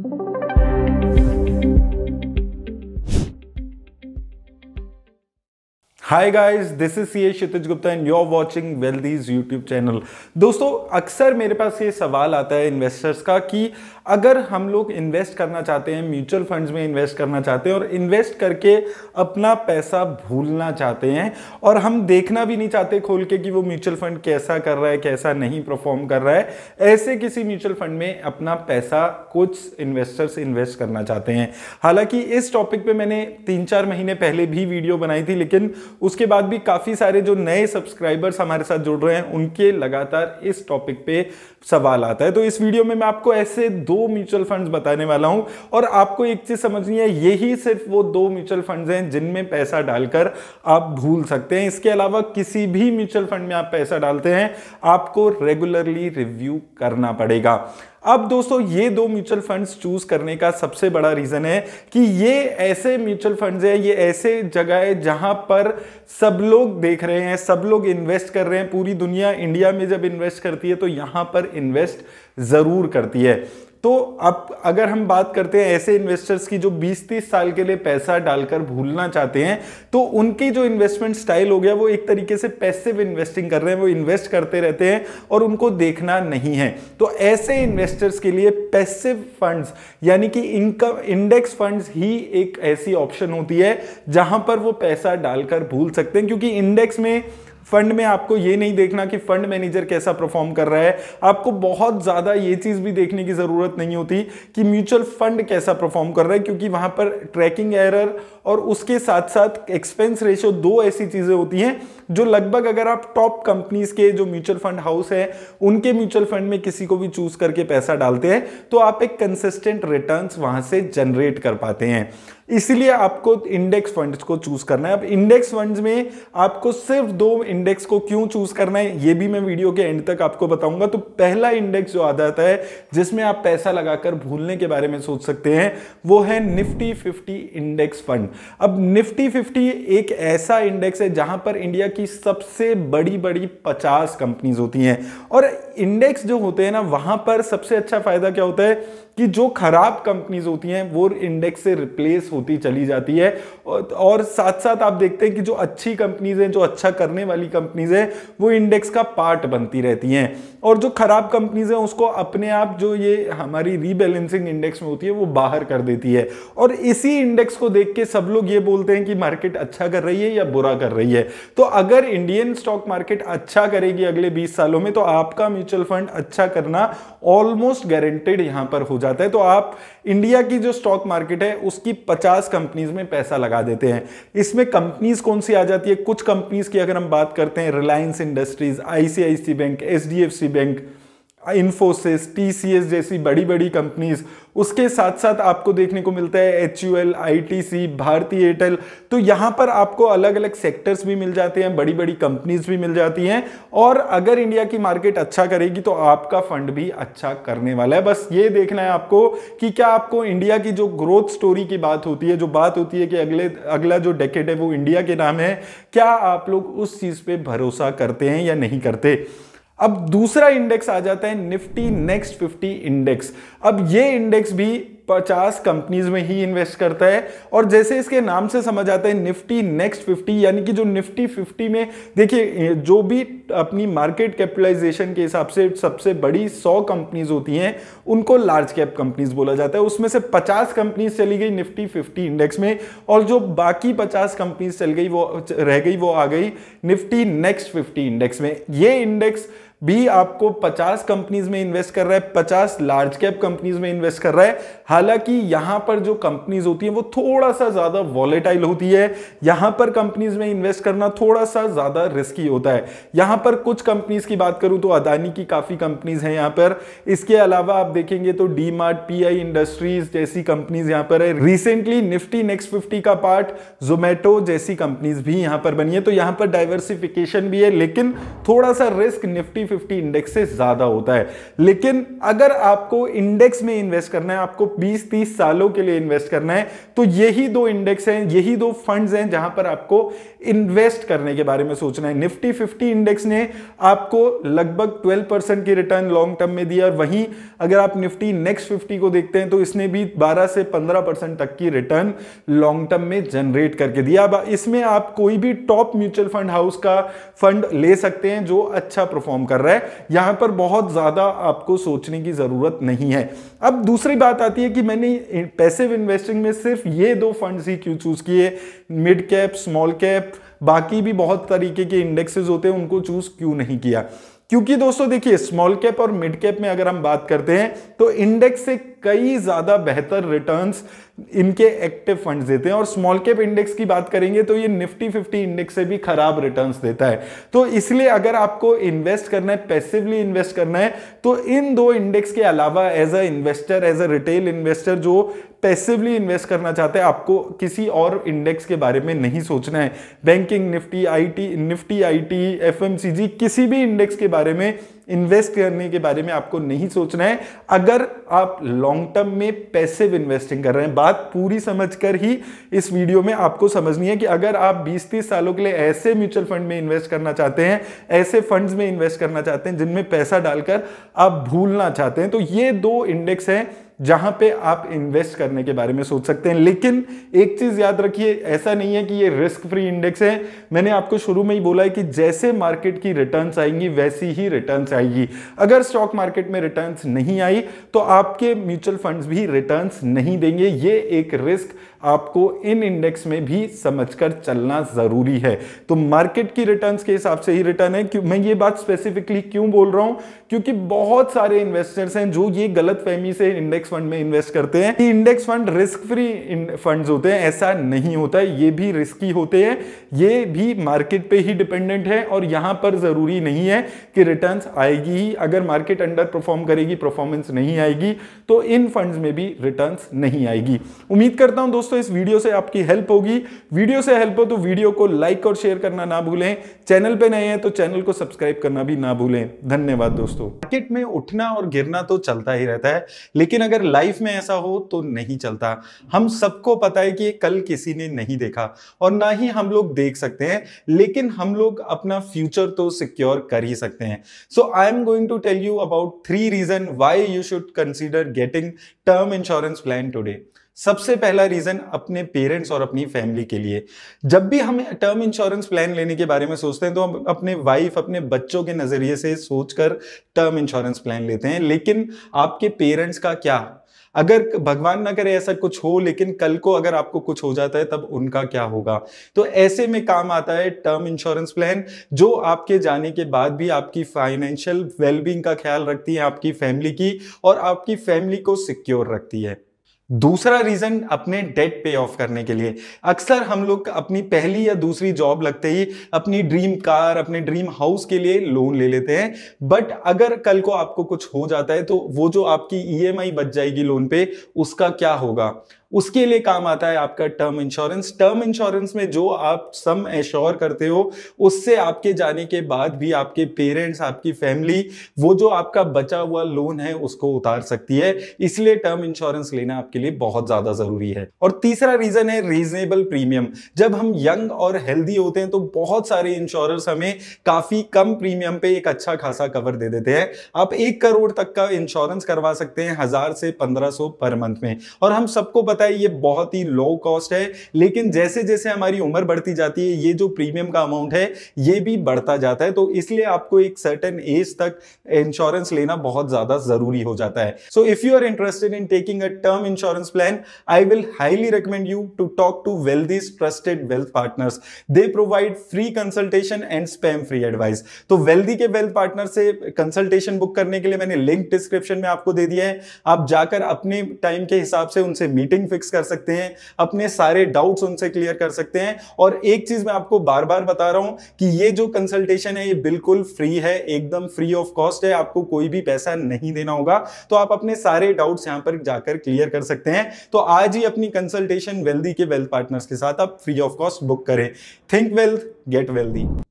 Thank you. Hi guys this is C A Kshitij Gupta and you're watching Wealthies YouTube channel दोस्तों अक्सर मेरे पास ये सवाल आता है इन्वेस्टर्स का कि अगर हम लोग इन्वेस्ट करना चाहते हैं म्यूचुअल फंड्स में इन्वेस्ट करना चाहते हैं और इन्वेस्ट करके अपना पैसा भूलना चाहते हैं और हम देखना भी नहीं चाहते खोल के कि वो म्यूचुअल फंड कैसा कर रहा है कैसा नहीं परफॉर्म कर रहा है ऐसे किसी म्यूचुअल फंड में अपना पैसा कुछ इन्वेस्टर्स इन्वेस्ट करना चाहते हैं हालांकि इस टॉपिक पर मैंने तीन चार महीने पहले भी वीडियो बनाई थी लेकिन उसके बाद भी काफ़ी सारे जो नए सब्सक्राइबर्स हमारे साथ जुड़ रहे हैं उनके लगातार इस टॉपिक पे सवाल आता है तो इस वीडियो में मैं आपको ऐसे दो म्यूचुअल फंड्स बताने वाला हूं और आपको एक चीज़ समझनी है यही सिर्फ वो दो म्यूचुअल फंड्स हैं जिनमें पैसा डालकर आप भूल सकते हैं इसके अलावा किसी भी म्यूचुअल फंड में आप पैसा डालते हैं आपको रेगुलरली रिव्यू करना पड़ेगा अब दोस्तों ये दो म्यूचुअल फंड्स चूज करने का सबसे बड़ा रीजन है कि ये ऐसे म्यूचुअल फंड्स हैं ये ऐसे जगह है जहां पर सब लोग देख रहे हैं सब लोग इन्वेस्ट कर रहे हैं पूरी दुनिया इंडिया में जब इन्वेस्ट करती है तो यहां पर इन्वेस्ट जरूर करती है तो अब अगर हम बात करते हैं ऐसे इन्वेस्टर्स की जो 20-30 साल के लिए पैसा डालकर भूलना चाहते हैं तो उनकी जो इन्वेस्टमेंट स्टाइल हो गया वो एक तरीके से पैसिव इन्वेस्टिंग कर रहे हैं वो इन्वेस्ट करते रहते हैं और उनको देखना नहीं है तो ऐसे इन्वेस्टर्स के लिए पैसिव फंड्स यानी कि इनकम इंडेक्स फंड्स ही एक ऐसी ऑप्शन होती है जहां पर वो पैसा डालकर भूल सकते हैं क्योंकि इंडेक्स में फंड में आपको ये नहीं देखना कि फंड मैनेजर कैसा परफॉर्म कर रहा है आपको बहुत ज़्यादा ये चीज़ भी देखने की ज़रूरत नहीं होती कि म्यूचुअल फंड कैसा परफॉर्म कर रहा है क्योंकि वहां पर ट्रैकिंग एरर और उसके साथ साथ एक्सपेंस रेशियो दो ऐसी चीज़ें होती हैं जो लगभग अगर आप टॉप कंपनीज के जो म्यूचुअल फंड हाउस है उनके म्यूचुअल फंड में किसी को भी चूज करके पैसा डालते हैं तो आप एक कंसिस्टेंट रिटर्न वहां से जनरेट कर पाते हैं इसलिए आपको इंडेक्स फंड्स को चूज करना है अब इंडेक्स फंड्स में आपको सिर्फ दो इंडेक्स को क्यों चूज करना है ये भी मैं वीडियो के एंड तक आपको बताऊंगा तो पहला इंडेक्स जो आ जाता है जिसमें आप पैसा लगाकर भूलने के बारे में सोच सकते हैं वो है निफ्टी फिफ्टी इंडेक्स फंड अब निफ्टी 50 एक ऐसा इंडेक्स है जहां पर इंडिया की सबसे बड़ी बड़ी 50 कंपनीज होती हैं और इंडेक्स जो होते हैं ना वहां पर सबसे अच्छा फायदा क्या होता है कि जो खराब कंपनीज होती हैं वो इंडेक्स से रिप्लेस होती चली जाती है और साथ साथ आप देखते हैं कि जो अच्छी कंपनीज हैं जो अच्छा करने वाली कंपनीज हैं वो इंडेक्स का पार्ट बनती रहती हैं और जो खराब कंपनीज हैं उसको अपने आप जो ये हमारी रीबैलेंसिंग इंडेक्स में होती है वो बाहर कर देती है और इसी इंडेक्स को देख के सब लोग ये बोलते हैं कि मार्केट अच्छा कर रही है या बुरा कर रही है तो अगर इंडियन स्टॉक मार्केट अच्छा करेगी अगले 20 सालों में तो आपका म्यूचुअल फंड अच्छा करना ऑलमोस्ट गारंटेड यहां पर हो जाता है तो आप इंडिया की जो स्टॉक मार्केट है उसकी 50 कंपनीज में पैसा लगा देते हैं इसमें कंपनीज कौन सी आ जाती है कुछ कंपनीज की अगर हम बात करते हैं Reliance Industries ICIC bank H bank Infosys TCS जैसी बड़ी बड़ी कंपनीज उसके साथ साथ आपको देखने को मिलता है H U L I T C Bharti Airtel तो यहाँ पर आपको अलग अलग सेक्टर्स भी मिल जाते हैं बड़ी बड़ी कंपनीज भी मिल जाती हैं और अगर इंडिया की मार्केट अच्छा करेगी तो आपका फंड भी अच्छा करने वाला है बस ये देखना है आपको कि क्या आपको इंडिया की जो ग्रोथ स्टोरी की बात होती है जो बात होती है कि अगले अगला जो डेकेट है वो इंडिया के नाम है क्या आप लोग उस चीज़ पर भरोसा करते हैं या नहीं करते अब दूसरा इंडेक्स आ जाता है निफ्टी नेक्स्ट 50 इंडेक्स अब ये इंडेक्स भी 50 कंपनीज में ही इन्वेस्ट करता है और जैसे इसके नाम से समझ आता है निफ्टी नेक्स्ट 50 यानी कि जो निफ्टी 50 में देखिए जो भी अपनी मार्केट कैपिटलाइजेशन के हिसाब से सबसे बड़ी 100 कंपनीज होती हैं उनको लार्ज कैप कंपनीज बोला जाता है उसमें से 50 कंपनीज चली गई निफ्टी 50 इंडेक्स में और जो बाकी 50 कंपनीज चल गई वो रह गई वो आ गई निफ्टी नेक्स्ट 50 इंडेक्स में ये इंडेक्स बी आपको 50 कंपनीज में इन्वेस्ट कर रहा है 50 लार्ज कैप कंपनीज में इन्वेस्ट कर रहा है हालांकि यहां पर जो कंपनीज होती है वो थोड़ा सा ज्यादा वॉलेटाइल होती है यहां पर कंपनीज में इन्वेस्ट करना थोड़ा सा ज्यादा रिस्की होता है यहां पर कुछ कंपनीज की बात करूं तो अदानी की काफी कंपनीज हैं यहां पर इसके अलावा आप देखेंगे तो D Mart P I industries जैसी कंपनीज यहां पर है रिसेंटली निफ्टी नेक्स्ट फिफ्टी का पार्ट जोमेटो जैसी कंपनीज भी यहां पर बनी है तो यहां पर डाइवर्सिफिकेशन भी है लेकिन थोड़ा सा रिस्क निफ्टी फिफ्टी इंडेक्स से ज़्यादा होता है लेकिन अगर आपको इंडेक्स में इन्वेस्ट करना है आपको 20-30 सालों के लिए इन्वेस्ट करना है तो यही दो इंडेक्स हैं यही दो फंड्स हैं जहां पर आपको इन्वेस्ट करने के बारे में सोचना है निफ्टी 50 इंडेक्स ने आपको लगभग 12 परसेंट की रिटर्न लॉन्ग टर्म में दिया और वहीं अगर आप निफ्टी नेक्स्ट फिफ्टी को देखते हैं तो इसने भी बारह से पंद्रह परसेंट तक की रिटर्न लॉन्ग टर्म में जनरेट करके दिया अब इसमें आप कोई भी टॉप म्यूचुअल फंड हाउस का फंड ले सकते हैं जो अच्छा परफॉर्म कर कर रहा है यहां पर बहुत ज़्यादा आपको सोचने की ज़रूरत नहीं है अब दूसरी बात आती है कि मैंने पैसे इन्वेस्टिंग में सिर्फ ये दो फंड्स ही क्यों चूज़ किए मिड कैप स्मॉल कैप बाकी भी बहुत तरीके के इंडेक्सेस होते हैं उनको चूज़ क्यों नहीं किया क्योंकि दोस्तों देखिए स्मॉल कैप और मिड कैप में अगर हम बात करते हैं तो इंडेक्स से कई ज्यादा बेहतर रिटर्न्स इनके एक्टिव फंड्स देते हैं और स्मॉल कैप इंडेक्स की बात करेंगे तो ये निफ्टी फिफ्टी इंडेक्स से भी खराब रिटर्न्स देता है तो इसलिए अगर आपको इन्वेस्ट करना है पैसिवली इन्वेस्ट करना है तो इन दो इंडेक्स के अलावा as a investor as a retail investor जो पैसिवली इन्वेस्ट करना चाहते हैं आपको किसी और इंडेक्स के बारे में नहीं सोचना है banking Nifty IT Nifty IT FMCG किसी भी इंडेक्स के बारे में इन्वेस्ट करने के बारे में आपको नहीं सोचना है अगर आप लॉन्ग टर्म में पैसे इन्वेस्टिंग कर रहे हैं बात पूरी समझकर ही इस वीडियो में आपको समझनी है कि अगर आप 20-30 सालों के लिए ऐसे म्यूचुअल फंड में इन्वेस्ट करना चाहते हैं ऐसे फंड्स में इन्वेस्ट करना चाहते हैं जिनमें पैसा डालकर आप भूलना चाहते हैं तो ये दो इंडेक्स हैं जहां पे आप इन्वेस्ट करने के बारे में सोच सकते हैं लेकिन एक चीज याद रखिए ऐसा नहीं है कि ये रिस्क फ्री इंडेक्स है मैंने आपको शुरू में ही बोला है कि जैसे मार्केट की रिटर्न्स आएंगी वैसी ही रिटर्न्स आएगी अगर स्टॉक मार्केट में रिटर्न्स नहीं आई तो आपके म्यूचुअल फंड्स भी रिटर्न्स नहीं देंगे ये एक रिस्क आपको इन इंडेक्स में भी समझकर चलना ज़रूरी है तो मार्केट की रिटर्न्स के हिसाब से ही रिटर्न है क्यों मैं ये बात स्पेसिफिकली क्यों बोल रहा हूं क्योंकि बहुत सारे इन्वेस्टर्स हैं जो ये गलत फहमी से इंडेक्स फंड में इन्वेस्ट करते हैं कि index fund risk free fund होते हैं ऐसा नहीं होता है ये भी रिस्की होते हैं ये भी मार्केट पर ही डिपेंडेंट है और यहां पर ज़रूरी नहीं है कि रिटर्न आएगी ही अगर मार्केट अंडर परफॉर्म करेगी परफॉर्मेंस नहीं आएगी तो इन फंड में भी रिटर्न नहीं आएगी उम्मीद करता हूं दोस्तों दोस्तों इस वीडियो से आपकी हेल्प होगी वीडियो से हेल्प हो तो वीडियो को लाइक और शेयर करना ना भूलें चैनल पे नए हैं तो चैनल को सब्सक्राइब करना भी ना भूलें धन्यवाद दोस्तों मार्केट में उठना और गिरना तो चलता ही रहता है लेकिन अगर लाइफ में ऐसा हो तो नहीं चलता हम सबको पता है कि कल किसी ने नहीं देखा और ना ही हम लोग देख सकते हैं लेकिन हम लोग अपना फ्यूचर तो सिक्योर कर ही सकते हैं so I am going to tell you about three reason why you should consider getting term insurance plan today सबसे पहला रीजन अपने पेरेंट्स और अपनी फैमिली के लिए जब भी हम टर्म इंश्योरेंस प्लान लेने के बारे में सोचते हैं तो हम अपने वाइफ अपने बच्चों के नजरिए से सोचकर टर्म इंश्योरेंस प्लान लेते हैं लेकिन आपके पेरेंट्स का क्या अगर भगवान ना करे ऐसा कुछ हो लेकिन कल को अगर आपको कुछ हो जाता है तब उनका क्या होगा तो ऐसे में काम आता है टर्म इंश्योरेंस प्लान जो आपके जाने के बाद भी आपकी फाइनेंशियल वेलबींग का ख्याल रखती है आपकी फैमिली की और आपकी फैमिली को सिक्योर रखती है दूसरा रीजन अपने डेट पे ऑफ करने के लिए अक्सर हम लोग अपनी पहली या दूसरी जॉब लगते ही अपनी ड्रीम कार अपने ड्रीम हाउस के लिए लोन ले लेते हैं बट अगर कल को आपको कुछ हो जाता है तो वो जो आपकी ईएमआई e बच जाएगी लोन पे उसका क्या होगा उसके लिए काम आता है आपका टर्म इंश्योरेंस टर्म इंश्योरेंस में जो आप सम एश्योर करते हो उससे आपके जाने के बाद भी आपके पेरेंट्स आपकी फैमिली वो जो आपका बचा हुआ लोन है उसको उतार सकती है इसलिए टर्म इंश्योरेंस लेना आपके लिए बहुत ज़्यादा ज़रूरी है और तीसरा रीज़न है रीजनेबल प्रीमियम जब हम यंग और हेल्दी होते हैं तो बहुत सारे इंश्योरेंस हमें काफ़ी कम प्रीमियम पे एक अच्छा खासा कवर दे देते हैं आप एक करोड़ तक का इंश्योरेंस करवा सकते हैं हज़ार से पंद्रह पर मंथ में और हम सबको पता है ये बहुत ही लो कॉस्ट है लेकिन जैसे जैसे हमारी उम्र बढ़ती जाती है ये जो प्रीमियम का अमाउंट है ये भी बढ़ता जाता है तो इसलिए आपको एक सर्टन एज तक इंश्योरेंस लेना बहुत ज्यादा जरूरी हो जाता है so if you are interested in taking a term insurance plan I will highly recommend you to talk to Wealthy's trusted wealth partners they provide free consultation and spam free advice तो Wealthy के wealth partner से consultation book करने के लिए मैंने link description में आपको दे दिया है आप जाकर अपने टाइम के हिसाब से उनसे मीटिंग रूटीन फिक्स कर सकते हैं अपने सारे डाउट्स उनसे क्लियर कर सकते हैं और एक चीज मैं आपको बार बार बता रहा हूं कि ये जो कंसल्टेशन है ये बिल्कुल फ्री है एकदम फ्री ऑफ कॉस्ट है आपको कोई भी पैसा नहीं देना होगा तो आप अपने सारे डाउट्स यहां पर जाकर क्लियर कर सकते हैं तो आज ही अपनी कंसल्टेशन वेल्दी के वेल्थ पार्टनर्स के साथ आप फ्री ऑफ कॉस्ट बुक करें थिंक वेल्थ गेट वेल्दी